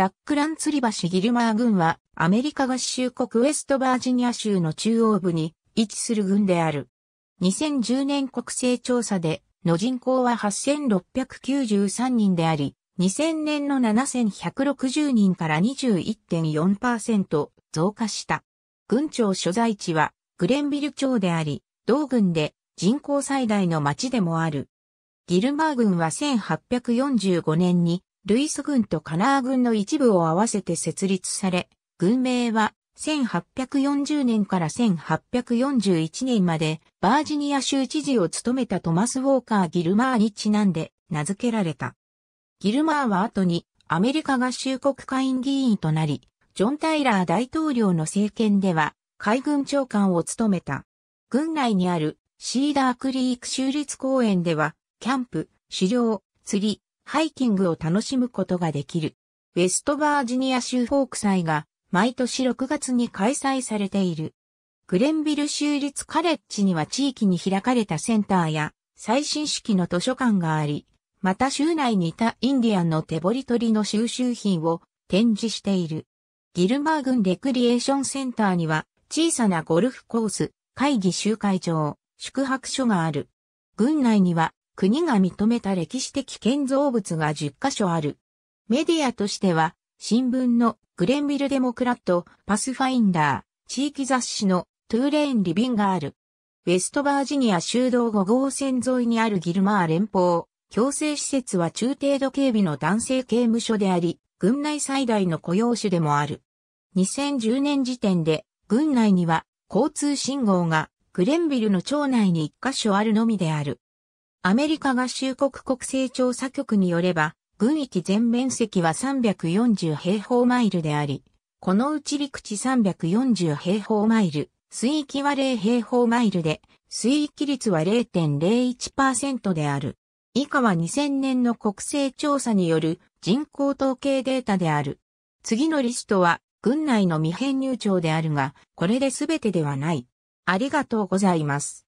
ラックラン吊り橋ギルマー郡はアメリカ合衆国ウェストバージニア州の中央部に位置する郡である。2010年国勢調査での人口は8693人であり、2000年の7160人から21.4%増加した。郡庁所在地はグレンビル町であり、同郡で人口最大の町でもある。ギルマー郡は1845年にルイス軍とカナー軍の一部を合わせて設立され、軍名は1840年から1841年までバージニア州知事を務めたトマス・ウォーカー・ギルマーにちなんで名付けられた。ギルマーは後にアメリカ合衆国会員議員となり、ジョン・タイラー大統領の政権では海軍長官を務めた。軍内にあるシーダークリーク州立公園ではキャンプ、狩猟、釣り、ハイキングを楽しむことができる。ウェストバージニア州フォーク祭が毎年6月に開催されている。グレンビル州立カレッジには地域に開かれたセンターや最新式の図書館があり、また州内にいたインディアンの手彫り取りの収集品を展示している。ギルマー郡レクリエーションセンターには小さなゴルフコース、会議集会場、宿泊所がある。郡内には国が認めた歴史的建造物が10カ所ある。メディアとしては、新聞のグレンビルデモクラット、パスファインダー、地域雑誌のトゥーレーンリビンがある。ウェストバージニア州道5号線沿いにあるギルマー連邦。強制施設は中程度警備の男性刑務所であり、軍内最大の雇用種でもある。2010年時点で、軍内には交通信号がグレンビルの町内に1カ所あるのみである。アメリカ合衆国国勢調査局によれば、軍域全面積は340平方マイルであり、このうち陸地340平方マイル、水域は0平方マイルで、水域率は0.01%である。以下は2000年の国勢調査による人口統計データである。次のリストは、軍内の未編入庁であるが、これで全てではない。ありがとうございます。